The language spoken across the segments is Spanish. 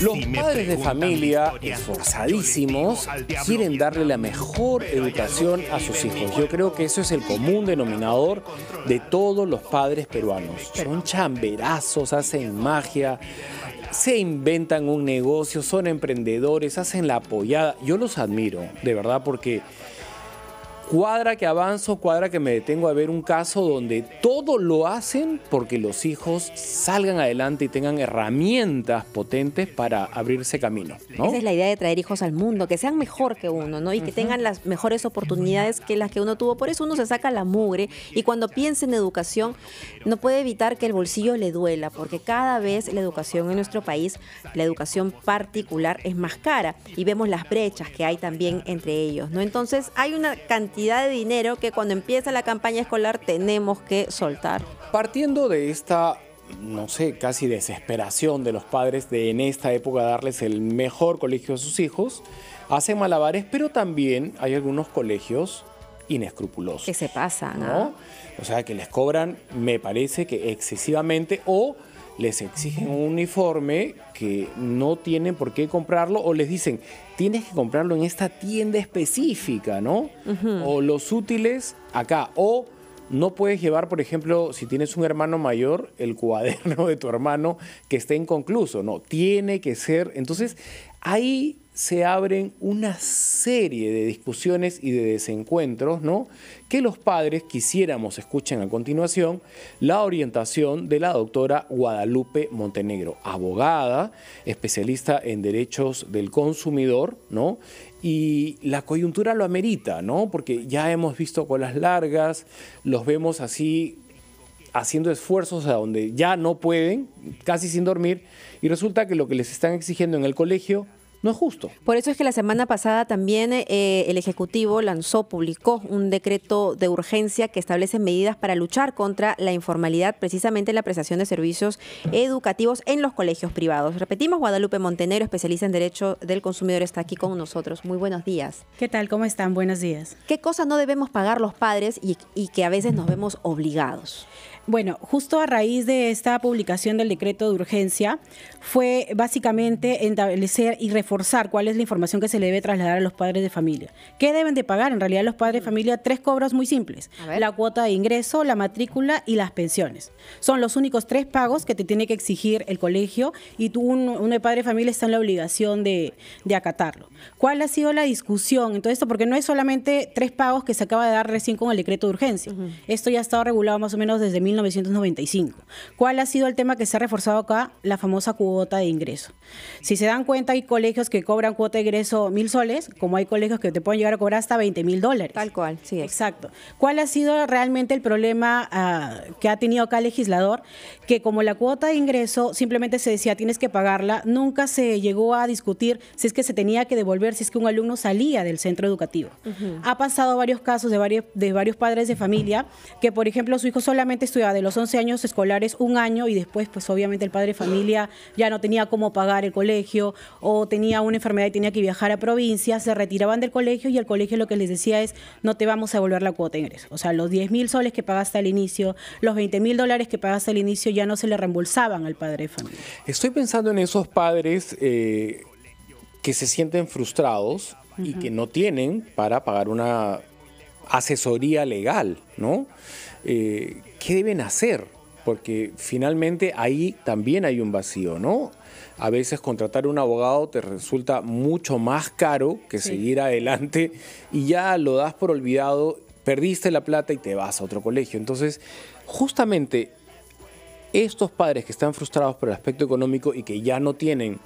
Los padres de familia, esforzadísimos, quieren darle la mejor educación a sus hijos. Yo creo que eso es el común denominador de todos los padres peruanos. Son chamberazos, hacen magia, se inventan un negocio, son emprendedores, hacen la apoyada. Yo los admiro, de verdad, porque cuadra que avanzo, cuadra que me detengo a ver un caso donde todo lo hacen porque los hijos salgan adelante y tengan herramientas potentes para abrirse camino. Esa es la idea de traer hijos al mundo, que sean mejor que uno, ¿no? Y que tengan las mejores oportunidades que las que uno tuvo. Por eso uno se saca la mugre y cuando piensa en educación no puede evitar que el bolsillo le duela, porque cada vez la educación en nuestro país, la educación particular es más cara y vemos las brechas que hay también entre ellos, ¿no? Entonces hay una cantidad de dinero que cuando empieza la campaña escolar tenemos que soltar. Partiendo de esta no sé, casi desesperación de los padres de en esta época darles el mejor colegio a sus hijos, hacen malabares, pero también hay algunos colegios inescrupulosos. Que se pasan, ¿no? ¿ah? O sea, que les cobran, me parece que excesivamente, o les exigen un uniforme que no tienen por qué comprarlo o les dicen, tienes que comprarlo en esta tienda específica, ¿no? O los útiles acá. O no puedes llevar, por ejemplo, si tienes un hermano mayor, el cuaderno de tu hermano que esté inconcluso, no, tiene que ser. Entonces, hay se abren una serie de discusiones y de desencuentros, ¿no? Que los padres quisiéramos escuchen a continuación la orientación de la doctora Guadalupe Montenegro, abogada, especialista en derechos del consumidor, ¿no? y la coyuntura lo amerita, ¿no? Porque ya hemos visto colas largas, los vemos así haciendo esfuerzos a donde ya no pueden, casi sin dormir, y resulta que lo que les están exigiendo en el colegio no es justo. Por eso es que la semana pasada también eh, el Ejecutivo lanzó, publicó un decreto de urgencia que establece medidas para luchar contra la informalidad, precisamente la prestación de servicios educativos en los colegios privados. Repetimos, Guadalupe Montenegro, especialista en Derecho del Consumidor, está aquí con nosotros. Muy buenos días. ¿Qué tal? ¿Cómo están? Buenos días. ¿Qué cosas no debemos pagar los padres y que a veces nos vemos obligados? Bueno, justo a raíz de esta publicación del decreto de urgencia, fue básicamente establecer y reforzar cuál es la información que se le debe trasladar a los padres de familia. ¿Qué deben de pagar? En realidad los padres de familia tres cobros muy simples. La cuota de ingreso, la matrícula y las pensiones. Son los únicos tres pagos que te tiene que exigir el colegio y tú, un, padre de familia, está en la obligación de, acatarlo. ¿Cuál ha sido la discusión en todo esto? Porque no es solamente tres pagos que se acaba de dar recién con el decreto de urgencia. Esto ya ha estado regulado más o menos desde 1995. ¿Cuál ha sido el tema que se ha reforzado acá? La famosa cuota de ingreso. Si se dan cuenta, hay colegios que cobran cuota de ingreso mil soles, como hay colegios que te pueden llegar a cobrar hasta 20 mil dólares. Tal cual, sí. Exacto. ¿Cuál ha sido realmente el problema ah, que ha tenido acá el legislador? Que como la cuota de ingreso simplemente se decía tienes que pagarla, nunca se llegó a discutir si es que se tenía que devolver, si es que un alumno salía del centro educativo. Ha pasado varios casos de varios, de varios padres de familia que, por ejemplo, su hijo solamente estudiaba de los 11 años escolares un año y después, pues obviamente el padre de familia ya no tenía cómo pagar el colegio o tenía una enfermedad y tenía que viajar a provincia, se retiraban del colegio y el colegio lo que les decía es no te vamos a devolver la cuota de ingreso. O sea, los 10 mil soles que pagaste al inicio, los 20 mil dólares que pagaste al inicio ya no se le reembolsaban al padre de familia. Estoy pensando en esos padres eh, que se sienten frustrados y que no tienen para pagar una asesoría legal, ¿no? Eh, ¿qué deben hacer? Porque finalmente ahí también hay un vacío, ¿no? A veces contratar un abogado te resulta mucho más caro que seguir adelante y ya lo das por olvidado, perdiste la plata y te vas a otro colegio. Entonces, justamente estos padres que están frustrados por el aspecto económico y que ya no tienen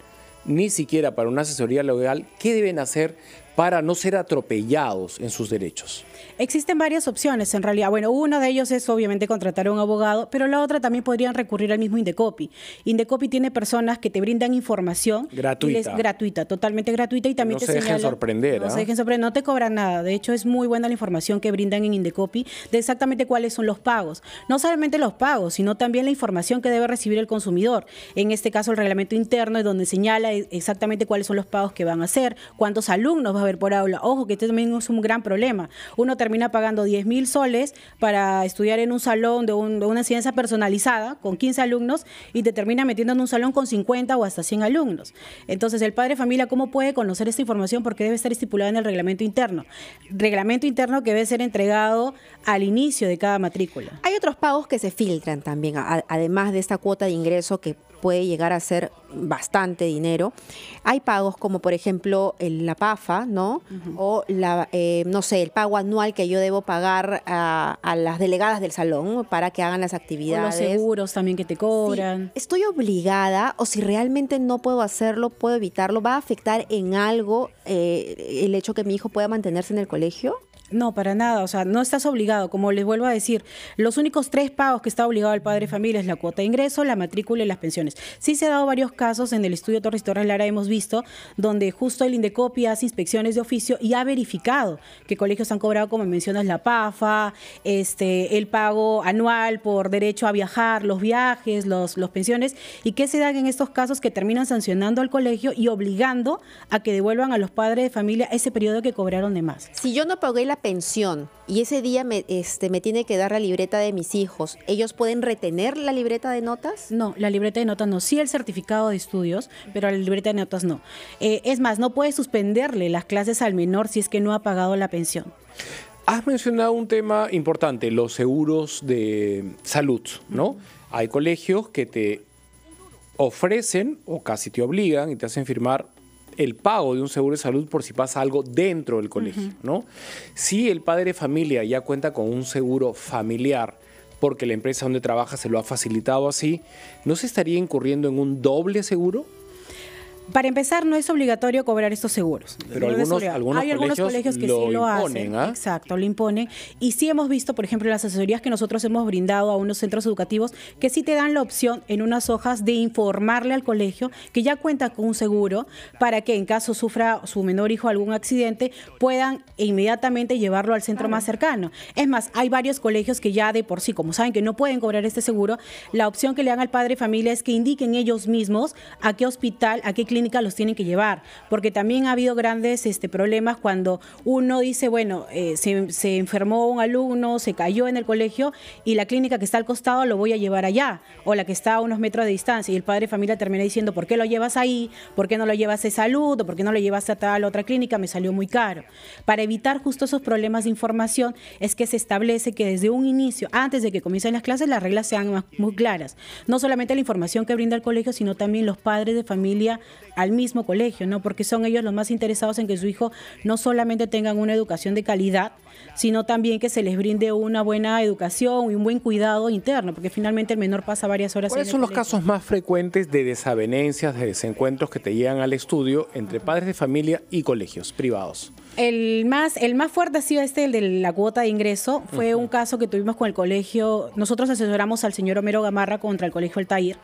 ni siquiera para una asesoría legal, ¿qué deben hacer para no ser atropellados en sus derechos? Existen varias opciones en realidad. Bueno, una de ellos es obviamente contratar a un abogado, pero la otra también podrían recurrir al mismo Indecopi. Indecopi tiene personas que te brindan información gratuita, gratuita totalmente gratuita y también no te se dejen sorprender. No se ¿ah? dejen sorprender, no te cobran nada. De hecho, es muy buena la información que brindan en Indecopi de exactamente cuáles son los pagos. No solamente los pagos, sino también la información que debe recibir el consumidor. En este caso, el reglamento interno es donde señala e-, exactamente cuáles son los pagos que van a hacer, cuántos alumnos van a ver por aula. Ojo, que este también es un gran problema. Uno termina pagando 10 mil soles para estudiar en un salón de, una ciencia personalizada con 15 alumnos y te termina metiendo en un salón con 50 o hasta 100 alumnos. Entonces, el padre familia, ¿cómo puede conocer esta información? Porque debe estar estipulada en el reglamento interno. Reglamento interno que debe ser entregado al inicio de cada matrícula. Hay otros pagos que se filtran también, además de esta cuota de ingreso que puede llegar a ser bastante dinero. Hay pagos como por ejemplo la PAFA, ¿no? O la, eh, no sé, el pago anual que yo debo pagar a, las delegadas del salón para que hagan las actividades. los seguros también que te cobran. estoy obligada o si realmente no puedo hacerlo, puedo evitarlo. ¿Va a afectar en algo eh, el hecho que mi hijo pueda mantenerse en el colegio? No, para nada. O sea, no estás obligado. Como les vuelvo a decir, los únicos tres pagos que está obligado el padre de familia es la cuota de ingreso, la matrícula y las pensiones. Sí se ha dado varios casos en el estudio Torres Torres Lara, hemos visto, donde justo el Indecopi hace inspecciones de oficio y ha verificado que colegios han cobrado, como mencionas, la PAFA, este, el pago anual por derecho a viajar, los viajes, los, los pensiones. ¿Y qué se dan en estos casos que terminan sancionando al colegio y obligando a que devuelvan a los padres de familia ese periodo que cobraron de más? Si yo no pagué la pensión y ese día me, este, me tiene que dar la libreta de mis hijos, ¿ellos pueden retener la libreta de notas? No, la libreta de notas no. Sí el certificado de estudios, pero la libreta de notas no. Eh, es más, no puede suspenderle las clases al menor si es que no ha pagado la pensión. Has mencionado un tema importante, los seguros de salud, ¿no? Hay colegios que te ofrecen o casi te obligan y te hacen firmar el pago de un seguro de salud por si pasa algo dentro del colegio, ¿no? Si el padre de familia ya cuenta con un seguro familiar, porque la empresa donde trabaja se lo ha facilitado así, ¿no se estaría incurriendo en un doble seguro? Para empezar, no es obligatorio cobrar estos seguros. Pero algunos, Hay algunos colegios, que sí lo imponen, hacen. ¿ah? Exacto, lo imponen. Y sí hemos visto, por ejemplo, las asesorías que nosotros hemos brindado a unos centros educativos que sí te dan la opción en unas hojas de informarle al colegio que ya cuenta con un seguro para que en caso sufra su menor hijo algún accidente puedan inmediatamente llevarlo al centro más cercano. Es más, hay varios colegios que ya de por sí, como saben que no pueden cobrar este seguro, la opción que le dan al padre y familia es que indiquen ellos mismos a qué hospital, a qué clínica los tienen que llevar, porque también ha habido grandes este, problemas cuando uno dice, bueno, eh, se, enfermó un alumno, se cayó en el colegio y la clínica que está al costado lo voy a llevar allá, o la que está a unos metros de distancia, y el padre de familia termina diciendo, ¿por qué lo llevas ahí? ¿Por qué no lo llevas a salud? por qué no lo llevas a tal otra clínica? Me salió muy caro. Para evitar justo esos problemas de información es que se establece que desde un inicio, antes de que comiencen las clases, las reglas sean muy claras. No solamente la información que brinda el colegio, sino también los padres de familia al mismo colegio, ¿no? Porque son ellos los más interesados en que su hijo no solamente tengan una educación de calidad, sino también que se les brinde una buena educación y un buen cuidado interno, porque finalmente el menor pasa varias horas. ¿Cuáles en el son los casos más frecuentes de desavenencias, de desencuentros que te llegan al estudio entre padres de familia y colegios privados? El más, el más fuerte ha sido este, el de la cuota de ingreso. Fue un caso que tuvimos con el colegio. Nosotros asesoramos al señor Homero Gamarra contra el colegio Altair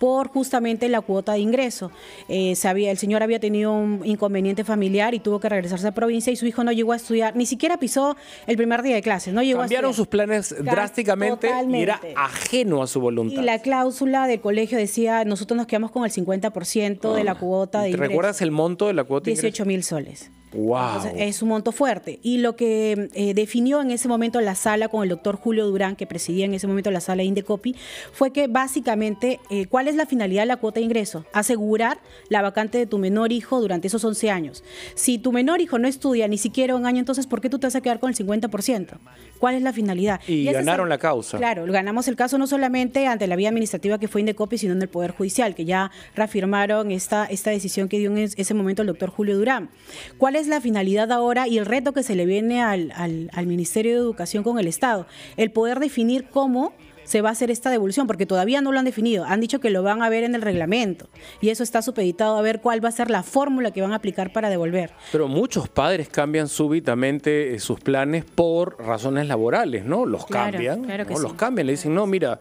por justamente la cuota de ingreso. Eh, el señor había tenido un inconveniente familiar y tuvo que regresarse a provincia y su hijo no llegó a estudiar, ni siquiera pisó el primer día de clases. No Cambiaron sus planes drásticamente y era ajeno a su voluntad. Y la cláusula del colegio decía: nosotros nos quedamos con el 50% de la ah, cuota de ingreso. ¿Recuerdas el monto de la cuota de 18 mil soles es un monto fuerte. Y lo que eh, definió en ese momento la sala con el doctor Julio Durán, que presidía en ese momento la sala Indecopi, fue que básicamente, eh, ¿cuál es la finalidad de la cuota de ingreso? Asegurar la vacante de tu menor hijo durante esos 11 años. Si tu menor hijo no estudia ni siquiera un año, entonces, ¿por qué tú te vas a quedar con el 50%? ¿Cuál es la finalidad? Y, ganaron la causa. Claro, ganamos el caso no solamente ante la vía administrativa que fue Indecopi, sino en el Poder Judicial, que ya reafirmaron esta, esta decisión que dio en ese momento el doctor Julio Durán. ¿Cuál es es la finalidad ahora y el reto que se le viene al, al, Ministerio de Educación con el Estado? El poder definir cómo se va a hacer esta devolución, porque todavía no lo han definido. Han dicho que lo van a ver en el reglamento y eso está supeditado a ver cuál va a ser la fórmula que van a aplicar para devolver. Pero muchos padres cambian súbitamente eh, sus planes por razones laborales, ¿no? Los cambian, los cambian, le dicen, no, mira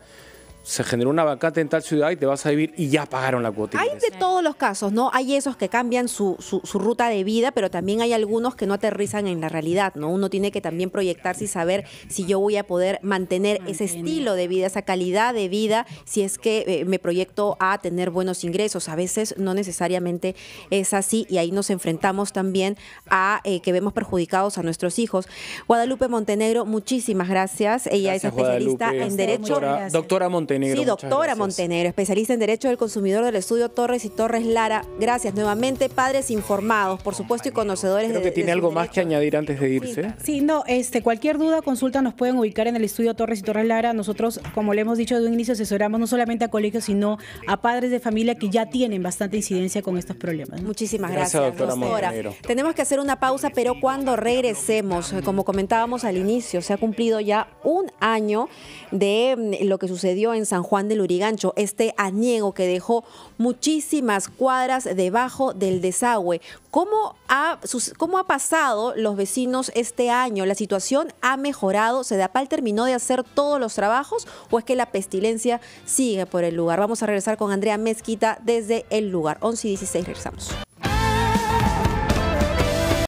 se generó una vacante en tal ciudad y te vas a vivir y ya pagaron la cuota. Hay de todos los casos, ¿no? Hay esos que cambian su, ruta de vida, pero también hay algunos que no aterrizan en la realidad, ¿no? Uno tiene que también proyectarse y saber si yo voy a poder mantener ese estilo de vida, esa calidad de vida, si es que eh, me proyecto a tener buenos ingresos. A veces no necesariamente es así y ahí nos enfrentamos también a eh, que vemos perjudicados a nuestros hijos. Guadalupe Montenegro, muchísimas gracias. Ella es especialista en Derecho. Doctora, doctora Montenegro. Sí, doctora Montenegro, especialista en Derecho del Consumidor del Estudio Torres y Torres Lara. Gracias nuevamente, padres informados, por supuesto, y conocedores de tiene algo más que añadir antes de irse. Sí, no, este, cualquier duda, consulta nos pueden ubicar en el Estudio Torres y Torres Lara. Nosotros, como le hemos dicho de un inicio, asesoramos no solamente a colegios, sino a padres de familia que ya tienen bastante incidencia con estos problemas. Muchísimas gracias, doctora. Tenemos que hacer una pausa, pero cuando regresemos, eh, como comentábamos al inicio, se ha cumplido ya un año de mm, lo que sucedió en en San Juan del Urigancho, este aniego que dejó muchísimas cuadras debajo del desagüe. ¿Cómo ha, ¿Cómo ha pasado los vecinos este año? ¿La situación ha mejorado? Se da ¿Sedapal terminó de hacer todos los trabajos o es que la pestilencia sigue por el lugar? Vamos a regresar con Andrea Mezquita desde el lugar. 11 y 16 regresamos.